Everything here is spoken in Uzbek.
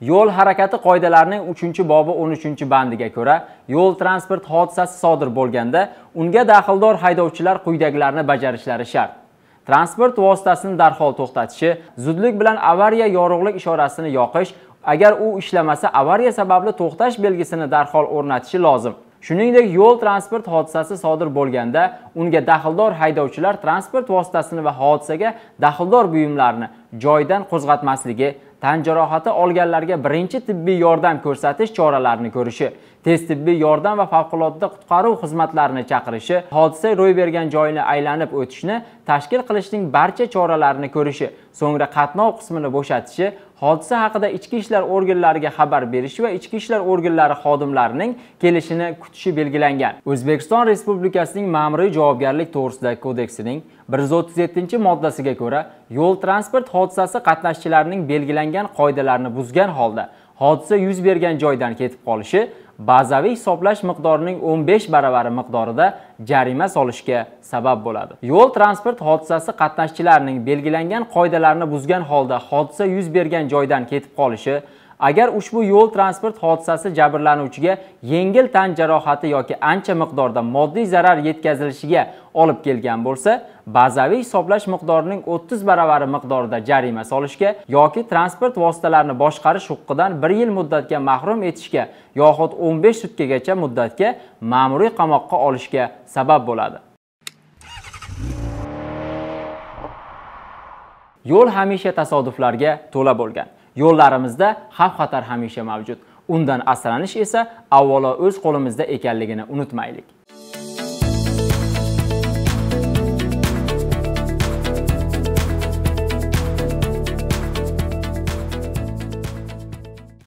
yo'l harakati qoidalarining 3 bobi 13 bandiga ko'ra yo'l transport hodisasi sodir bo'lganda unga daxldor haydovchilar quyidagilarni bajarishlari shart transport vositasini darhol to'xtatishi zudlik bilan avariya yorug'lik ishorasini yoqish agar u ishlamasa avariya sababli to'xtash belgisini darhol o'rnatishi lozim shuningdek yo'l transport hodisasi sodir bo'lganda unga daxldor haydovchilar transport vositasini va hodisaga daxldor buyumlarni joydan qo'zg'atmasligi tan jarohati olganlarga birinchi tibbiy yordam ko'rsatish choralarini ko'rishi tez tibbiy yordam va favqulodda qutqaruv xizmatlarini chaqirishi hodisa ro'y bergan joyni aylanib o'tishni tashkil qilishning barcha choralarini ko'rishi so'ngra qatnov qismini bo'shatishi hodisa haqida ichki ishlar organlariga xabar berishi va ichki ishlar organlari xodimlarining kelishini kutishi belgilangan o'zbekiston respublikasining ma'muriy javobgarlik to'g'risidagi kodeksining 137 moddasiga ko'ra yo'l transport hodisasi qatnashchilarining belgilangan qoidalarini buzgan holda hodisa yuz bergan joydan ketib qolishi bazaviy hisoblash miqdorining 15 baravari miqdorida jarima solishga sabab bo'ladi. Yo'l transport hodisasi qatnashchilarining belgilangan qoidalarni buzgan holda hodisa yuz bergan joydan ketib qolishi agar ushbu yo'l transport hodisasi jabrlanuvchiga yengil tan jarohati yoki ancha miqdorda moddiy zarar yetkazilishiga olib kelgan bo'lsa bazaviy hisoblash miqdorining 30 baravari miqdorida jarima solishga yoki transport vositalarini boshqarish huquqidan 1 yil muddatga mahrum etishga yoxud 15 sutkagacha muddatga ma'muriy qamoqqa olishga sabab bo'ladi yo'l hamisha tasodiflarga to'la bo'lgan yo'llarimizda xavf xatar hamisha mavjud undan asranish esa avvalo o'z qo'limizda ekanligini unutmaylik